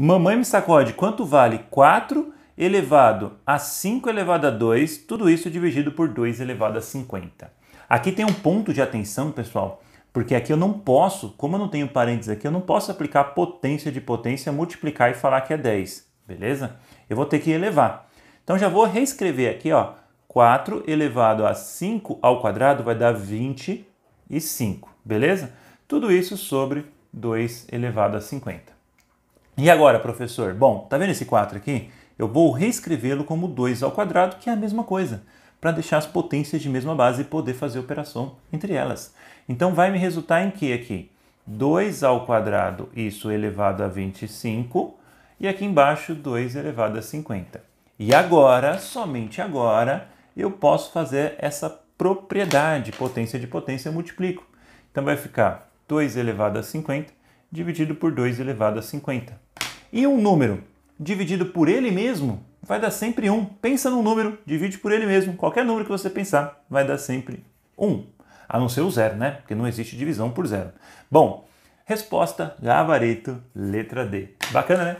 Mamãe me sacode quanto vale 4 elevado a 5 elevado a 2, tudo isso dividido por 2 elevado a 50. Aqui tem um ponto de atenção, pessoal, porque aqui eu não posso, como eu não tenho parênteses aqui, eu não posso aplicar potência de potência, multiplicar e falar que é 10, beleza? Eu vou ter que elevar. Então já vou reescrever aqui, ó, 4 elevado a 5 ao quadrado vai dar 25, beleza? Tudo isso sobre 2 elevado a 50. E agora, professor? Bom, tá vendo esse 4 aqui? Eu vou reescrevê-lo como 2 ao quadrado, que é a mesma coisa, para deixar as potências de mesma base e poder fazer operação entre elas. Então vai me resultar em que aqui? 2 ao quadrado, isso elevado a 25, e aqui embaixo 2 elevado a 50. E agora, somente agora, eu posso fazer essa propriedade, potência de potência, eu multiplico. Então vai ficar 2 elevado a 50 dividido por 2 elevado a 50. E um número dividido por ele mesmo vai dar sempre 1. Um. Pensa num número, divide por ele mesmo. Qualquer número que você pensar vai dar sempre 1. Um. A não ser o zero, né? Porque não existe divisão por zero. Bom, resposta: gabarito, letra D. Bacana, né?